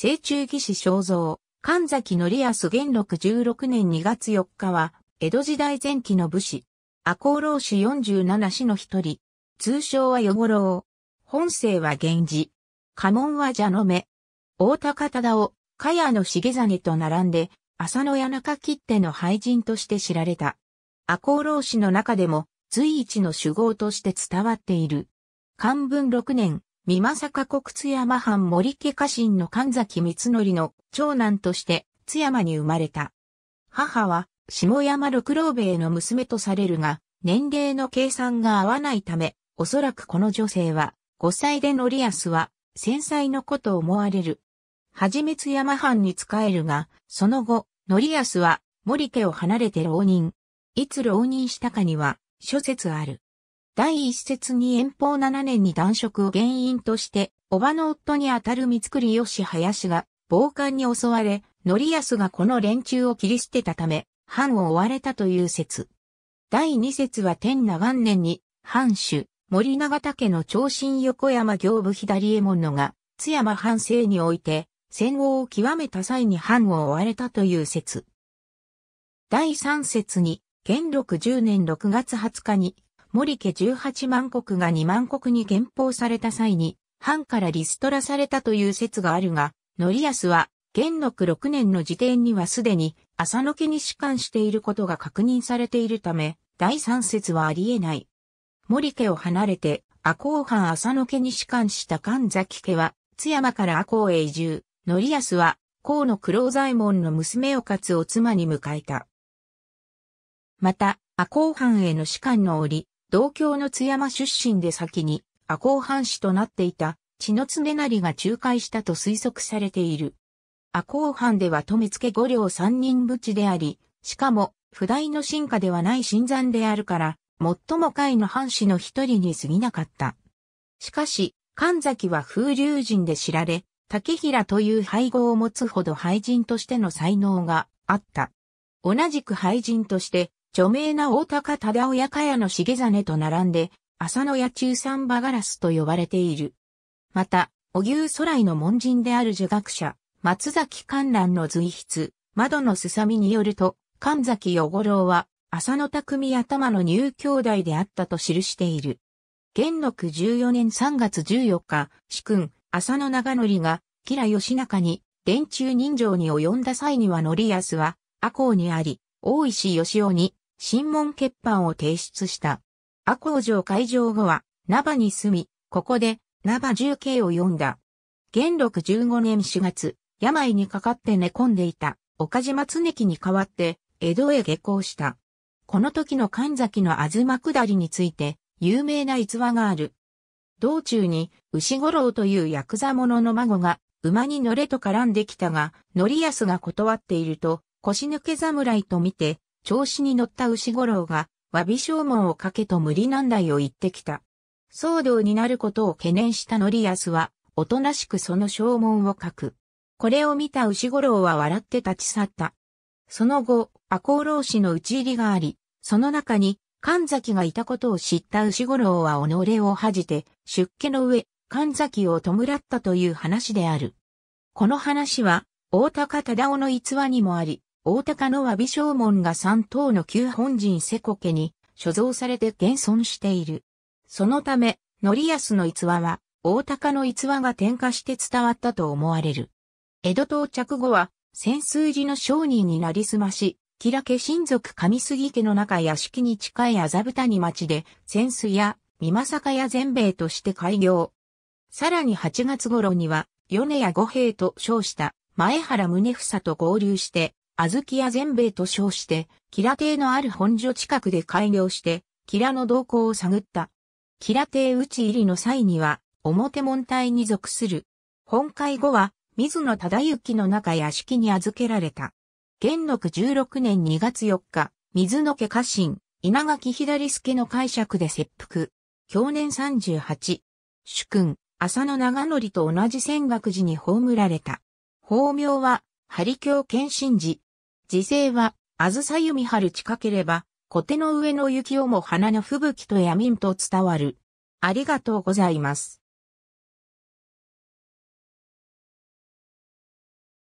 正中義士肖像、神崎則康元禄16年2月4日は、江戸時代前期の武士、赤穂浪士47士の一人、通称は与五郎。本姓は源氏。家紋は蛇の目。大高忠を、茅野重実と並んで、浅野谷中切手の廃人として知られた。赤穂浪士の中でも、随一の主語として伝わっている。漢文6年、三政国津山藩森家家臣の神崎光則の長男として津山に生まれた。母は下山六郎兵衛の娘とされるが、年齢の計算が合わないため、おそらくこの女性は、5歳で乗りやすは、戦災の子と思われる。はじめ津山藩に仕えるが、その後、乗りやすは森家を離れて浪人。いつ浪人したかには、諸説ある。第一節に遠方7年に男食を原因として、叔母の夫にあたる三栗義林が、暴漢に襲われ、則康がこの連中を切り捨てたため、藩を追われたという説。第二節は天那元年に、藩主、森長岳の長身横山行部左衛門のが、津山藩政において、戦王を極めた際に藩を追われたという説。第三節に、元禄10年6月20日に、森家18万国が2万国に減俸された際に、藩からリストラされたという説があるが、則安は、元禄6年の時点にはすでに、浅野家に仕官していることが確認されているため、第三説はあり得ない。森家を離れて、阿公藩浅野家に仕官した神崎家は、津山から阿公へ移住、則安は、河野九郎左衛門の娘を勝つお妻に迎えた。また、阿公藩への仕官の折、同郷の津山出身で先に赤穂藩士となっていた血の常成が仲介したと推測されている。赤穂藩では富付五両三人無知であり、しかも、不代の進化ではない新山であるから、最も下位の藩士の一人に過ぎなかった。しかし、神崎は風流人で知られ、竹平という配合を持つほど廃人としての才能があった。同じく廃人として、著名な大高忠親やの重真と並んで、浅野屋中三馬ガラスと呼ばれている。また、お牛空来の門人である儒学者、松崎観覧の随筆、窓のすさみによると、神崎与五郎は、浅野匠頭の入兄弟であったと記している。元禄14年3月14日、主君、浅野長則が、吉良義仲に、電中人情に及んだ際には則康は、赤穂にあり、大石義雄に、新問欠板を提出した。阿工城会場後は、ナバに住み、ここで、ナバ重慶を読んだ。元禄15年4月、病にかかって寝込んでいた、岡島常樹に代わって、江戸へ下校した。この時の神崎の東下りについて、有名な逸話がある。道中に、牛五郎というヤクザ者の孫が、馬に乗れと絡んできたが、乗り安が断っていると、腰抜け侍と見て、調子に乗った牛五郎が、詫び証文をかけと無理難題を言ってきた。騒動になることを懸念した則康は、おとなしくその証文を書く。これを見た牛五郎は笑って立ち去った。その後、赤穂浪士の討ち入りがあり、その中に、神崎がいたことを知った牛五郎は己を恥じて、出家の上、神崎を弔ったという話である。この話は、大高忠夫の逸話にもあり、大高の和美正門が三等の旧本陣瀬古家に所蔵されて現存している。そのため、則安の逸話は、大高の逸話が転化して伝わったと思われる。江戸到着後は、潜水寺の商人になりすまし、木良家親族上杉家の中屋敷に近い麻布谷町で、潜水や美政屋全米として開業。さらに8月頃には、米屋五兵と称した前原宗房と合流して、小豆屋全米と称して、キラ邸のある本所近くで開業して、キラの動向を探った。キラ邸打ち入りの際には、表門隊に属する。本会後は、水野忠之の中屋敷に預けられた。元禄16年2月4日、水野家家臣、稲垣左助の解釈で切腹。去年38。主君、浅野長則と同じ仙岳寺に葬られた。法名は、ハリ教献寺、時勢は、あずさゆみはる近ければ、小手の上の雪をも花の吹雪とやみんと伝わる。ありがとうございます。